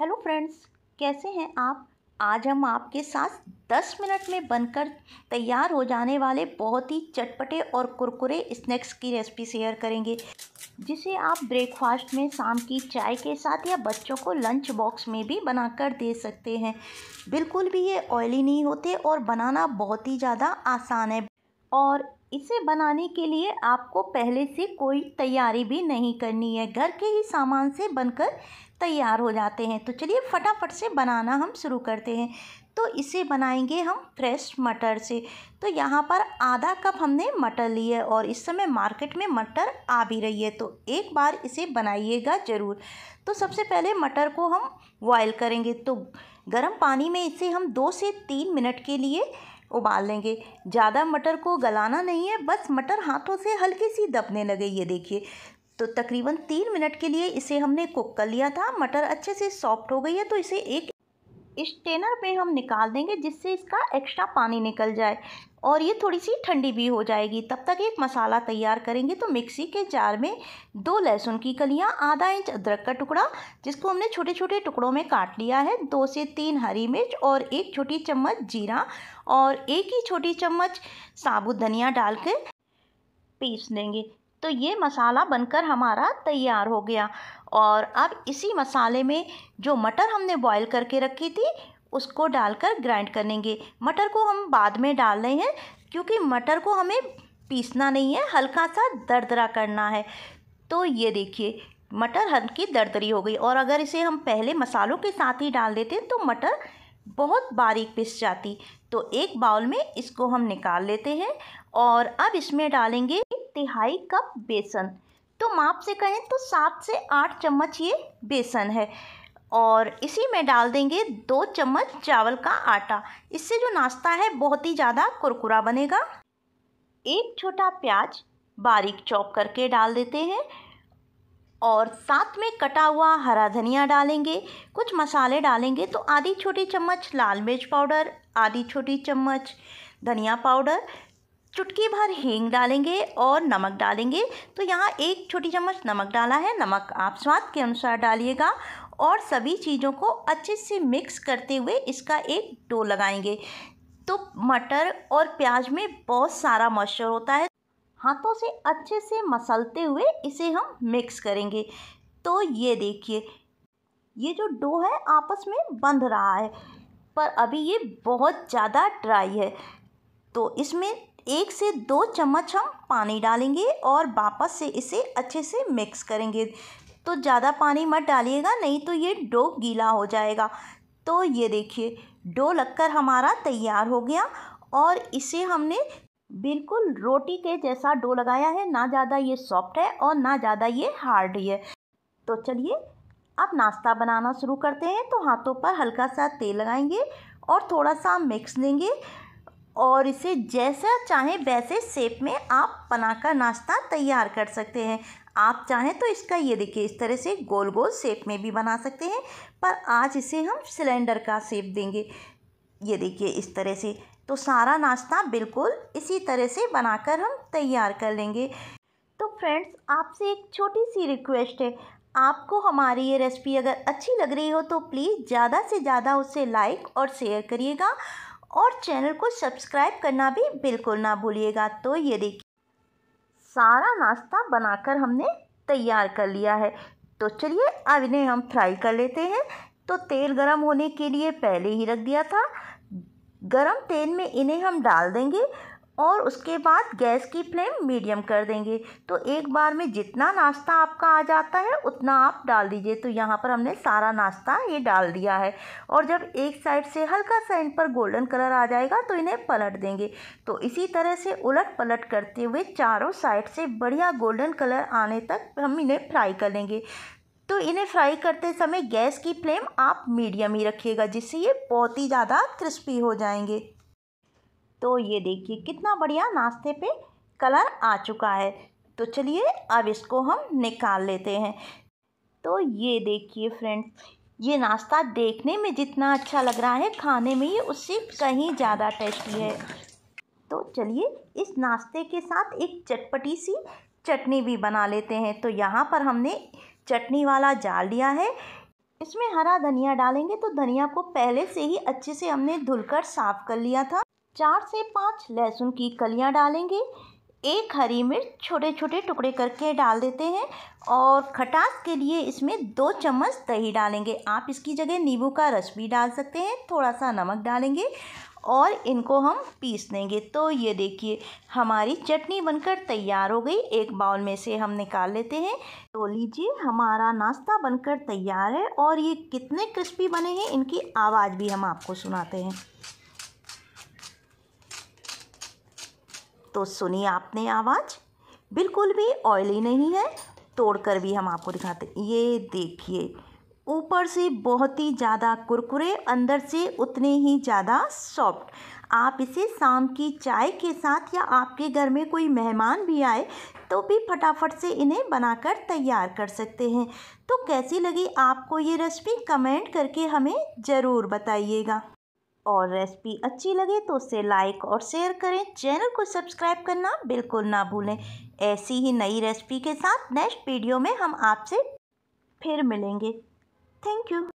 hello friends कैसे हैं आप आज हम आपके साथ 10 मिनट में बनकर तैयार हो जाने वाले बहुत ही चटपटे और कुरकुरे स्नैक्स की रेसिपी शेयर करेंगे जिसे आप ब्रेकफास्ट में शाम की चाय के साथ या बच्चों को लंच बॉक्स में भी बनाकर दे सकते हैं बिल्कुल भी ये ऑयली नहीं होते और बनाना बहुत ही ज़्यादा आसान है और इसे बनाने के लिए आपको पहले से कोई तैयारी भी नहीं करनी है घर के ही सामान से बनकर तैयार हो जाते हैं तो चलिए फटाफट से बनाना हम शुरू करते हैं तो इसे बनाएंगे हम फ्रेश मटर से तो यहाँ पर आधा कप हमने मटर लिए है और इस समय मार्केट में मटर आ भी रही है तो एक बार इसे बनाइएगा ज़रूर तो सबसे पहले मटर को हम बॉयल करेंगे तो गर्म पानी में इसे हम दो से तीन मिनट के लिए उबाल लेंगे ज़्यादा मटर को गलाना नहीं है बस मटर हाथों से हल्की सी दबने लगे ये देखिए तो तकरीबन तीन मिनट के लिए इसे हमने कुक कर लिया था मटर अच्छे से सॉफ्ट हो गई है तो इसे एक इस स्टेनर में हम निकाल देंगे जिससे इसका एक्स्ट्रा पानी निकल जाए और ये थोड़ी सी ठंडी भी हो जाएगी तब तक एक मसाला तैयार करेंगे तो मिक्सी के जार में दो लहसुन की कलियाँ आधा इंच अदरक का टुकड़ा जिसको हमने छोटे छोटे टुकड़ों में काट लिया है दो से तीन हरी मिर्च और एक छोटी चम्मच जीरा और एक ही छोटी चम्मच साबुत धनिया डाल के पीस देंगे तो ये मसाला बनकर हमारा तैयार हो गया और अब इसी मसाले में जो मटर हमने बॉईल करके रखी थी उसको डालकर ग्राइंड करेंगे मटर को हम बाद में डाल रहे हैं क्योंकि मटर को हमें पीसना नहीं है हल्का सा दरदरा करना है तो ये देखिए मटर हल्की दरदरी हो गई और अगर इसे हम पहले मसालों के साथ ही डाल देते तो मटर बहुत बारीक पिस जाती तो एक बाउल में इसको हम निकाल लेते हैं और अब इसमें डालेंगे तिहाई कप बेसन तो माप से कहें तो सात से आठ चम्मच ये बेसन है और इसी में डाल देंगे दो चम्मच चावल का आटा इससे जो नाश्ता है बहुत ही ज़्यादा कुरकुरा बनेगा एक छोटा प्याज बारीक चॉप करके डाल देते हैं और साथ में कटा हुआ हरा धनिया डालेंगे कुछ मसाले डालेंगे तो आधी छोटी चम्मच लाल मिर्च पाउडर आधी छोटी चम्मच धनिया पाउडर चुटकी भर हींग डालेंगे और नमक डालेंगे तो यहाँ एक छोटी चम्मच नमक डाला है नमक आप स्वाद के अनुसार डालिएगा और सभी चीज़ों को अच्छे से मिक्स करते हुए इसका एक डो लगाएंगे तो मटर और प्याज में बहुत सारा मॉइस्चर होता है हाथों से अच्छे से मसलते हुए इसे हम मिक्स करेंगे तो ये देखिए ये जो डो है आपस में बंध रहा है पर अभी ये बहुत ज़्यादा ड्राई है तो इसमें एक से दो चम्मच हम पानी डालेंगे और वापस से इसे अच्छे से मिक्स करेंगे तो ज़्यादा पानी मत डालिएगा नहीं तो ये डो गीला हो जाएगा तो ये देखिए डो लगकर हमारा तैयार हो गया और इसे हमने बिल्कुल रोटी के जैसा डो लगाया है ना ज़्यादा ये सॉफ्ट है और ना ज़्यादा ये हार्ड है तो चलिए अब नाश्ता बनाना शुरू करते हैं तो हाथों पर हल्का सा तेल लगाएंगे और थोड़ा सा मिक्स लेंगे और इसे जैसा चाहें वैसे शेप में आप बनाकर नाश्ता तैयार कर सकते हैं आप चाहें तो इसका ये देखिए इस तरह से गोल गोल शेप में भी बना सकते हैं पर आज इसे हम सिलेंडर का शेप देंगे ये देखिए इस तरह से तो सारा नाश्ता बिल्कुल इसी तरह से बनाकर हम तैयार कर लेंगे तो फ्रेंड्स आपसे एक छोटी सी रिक्वेस्ट है आपको हमारी ये रेसिपी अगर अच्छी लग रही हो तो प्लीज़ ज़्यादा से ज़्यादा उसे लाइक और शेयर करिएगा और चैनल को सब्सक्राइब करना भी बिल्कुल ना भूलिएगा तो ये देखिए सारा नाश्ता बनाकर हमने तैयार कर लिया है तो चलिए अब इन्हें हम फ्राई कर लेते हैं तो तेल गरम होने के लिए पहले ही रख दिया था गरम तेल में इन्हें हम डाल देंगे और उसके बाद गैस की फ्लेम मीडियम कर देंगे तो एक बार में जितना नाश्ता आपका आ जाता है उतना आप डाल दीजिए तो यहाँ पर हमने सारा नाश्ता ये डाल दिया है और जब एक साइड से हल्का सा इन पर गोल्डन कलर आ जाएगा तो इन्हें पलट देंगे तो इसी तरह से उलट पलट करते हुए चारों साइड से बढ़िया गोल्डन कलर आने तक हम इन्हें फ्राई कर लेंगे तो इन्हें फ्राई करते समय गैस की फ्लेम आप मीडियम ही रखिएगा जिससे ये बहुत ही ज़्यादा क्रिस्पी हो जाएंगे तो ये देखिए कितना बढ़िया नाश्ते पे कलर आ चुका है तो चलिए अब इसको हम निकाल लेते हैं तो ये देखिए फ्रेंड्स ये नाश्ता देखने में जितना अच्छा लग रहा है खाने में ये उससे कहीं ज़्यादा टेस्टी है तो चलिए इस नाश्ते के साथ एक चटपटी सी चटनी भी बना लेते हैं तो यहाँ पर हमने चटनी वाला जाल लिया है इसमें हरा धनिया डालेंगे तो धनिया को पहले से ही अच्छे से हमने धुलकर साफ़ कर लिया था चार से पाँच लहसुन की कलियाँ डालेंगे एक हरी मिर्च छोटे छोटे टुकड़े करके डाल देते हैं और खटास के लिए इसमें दो चम्मच दही डालेंगे आप इसकी जगह नींबू का रस भी डाल सकते हैं थोड़ा सा नमक डालेंगे और इनको हम पीस देंगे तो ये देखिए हमारी चटनी बनकर तैयार हो गई एक बाउल में से हम निकाल लेते हैं तो लीजिए हमारा नाश्ता बनकर तैयार है और ये कितने क्रिस्पी बने हैं इनकी आवाज़ भी हम आपको सुनाते हैं तो सुनी आपने आवाज़ बिल्कुल भी ऑयली नहीं है तोड़कर भी हम आपको दिखाते ये देखिए ऊपर से बहुत ही ज़्यादा कुरकुरे अंदर से उतने ही ज़्यादा सॉफ्ट आप इसे शाम की चाय के साथ या आपके घर में कोई मेहमान भी आए तो भी फटाफट से इन्हें बनाकर तैयार कर सकते हैं तो कैसी लगी आपको ये रेसिपी कमेंट करके हमें ज़रूर बताइएगा और रेसिपी अच्छी लगे तो उसे लाइक और शेयर करें चैनल को सब्सक्राइब करना बिल्कुल ना भूलें ऐसी ही नई रेसिपी के साथ नेक्स्ट वीडियो में हम आपसे फिर मिलेंगे थैंक यू